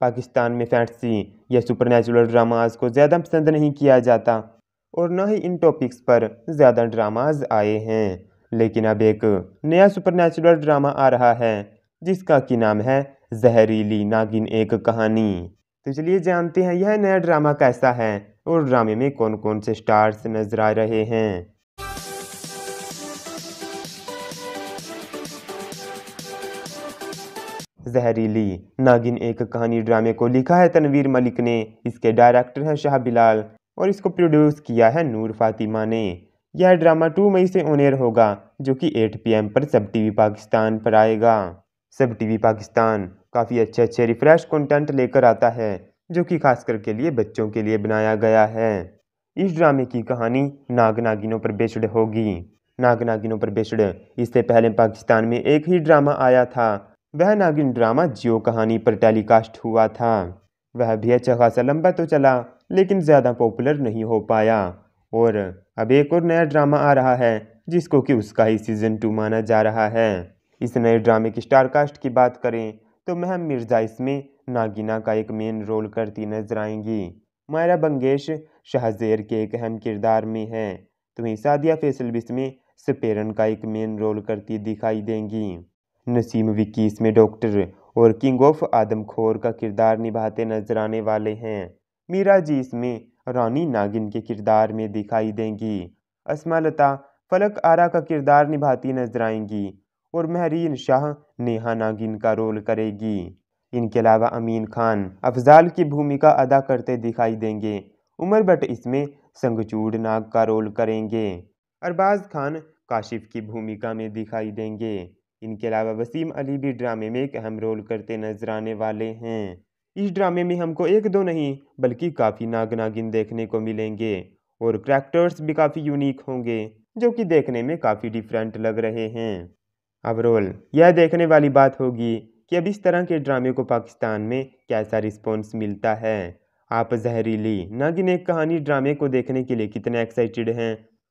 पाकिस्तान में फैंटसी या natural dramas को ज़्यादा पसंद नहीं किया जाता और ना ही इन टॉपिक्स पर ज़्यादा ड्रामाज आए हैं लेकिन अब एक नया नेचुरल ड्रामा आ रहा है जिसका की नाम है जहरीली नागिन एक कहानी तो चलिए जानते हैं यह नया ड्रामा कैसा है और ड्रामे में कौन कौन से स्टार्स नजर आ रहे हैं जहरीली नागिन एक कहानी ड्रामे को लिखा है तनवीर मलिक ने इसके डायरेक्टर हैं शाह बिलाल और इसको प्रोड्यूस किया है नूर फातिमा ने यह ड्रामा टू मई से ऑनियर होगा जो कि 8 पीएम पर सब टीवी पाकिस्तान पर आएगा सब टीवी पाकिस्तान काफ़ी अच्छे अच्छे रिफ्रेश कंटेंट लेकर आता है जो कि खासकर के लिए बच्चों के लिए बनाया गया है इस ड्रामे की कहानी नाग नागिनों पर बेचड़ होगी नाग नागिनों पर बेचड़ इससे पहले पाकिस्तान में एक ही ड्रामा आया था वह नागिन ड्रामा जियो कहानी पर टेलीकास्ट हुआ था वह भी अच्छा खासा लंबा तो चला लेकिन ज़्यादा पॉपुलर नहीं हो पाया और अब एक और नया ड्रामा आ रहा है जिसको कि उसका ही सीज़न टू माना जा रहा है इस नए ड्रामे की स्टारकास्ट की बात करें तो महम मिर्ज़ा इसमें नागिना का एक मेन रोल करती नजर आएंगी मायरा बंगेश शाहजेर के एक अहम किरदार में है तो वहीं सादिया फैसल भी इसमें सपेरन का एक मेन रोल करती दिखाई देंगी नसीम विक्की इसमें डॉक्टर और किंग ऑफ आदमखोर का किरदार निभाते नजर आने वाले हैं मीरा जी इसमें रानी नागिन के किरदार में दिखाई देंगी असमा लता फलक आरा का किरदार निभाती नजर आएंगी और महरीन शाह नेहा नागिन का रोल करेगी इनके अलावा अमीन खान अफजाल की भूमिका अदा करते दिखाई देंगे उमर भट्ट इसमें संगचूड़ नाग का रोल करेंगे अरबाज खान काशिफ की भूमिका में दिखाई देंगे इनके अलावा वसीम अली भी ड्रामे में एक अहम रोल करते नजर आने वाले हैं इस ड्रामे में हमको एक दो नहीं बल्कि काफ़ी नाग नागिन देखने को मिलेंगे और करैक्टर्स भी काफ़ी यूनिक होंगे जो कि देखने में काफ़ी डिफरेंट लग रहे हैं रोल यह देखने वाली बात होगी कि अब इस तरह के ड्रामे को पाकिस्तान में कैसा रिस्पॉन्स मिलता है आप जहरीली नागिन एक कहानी ड्रामे को देखने के लिए कितने एक्साइटेड हैं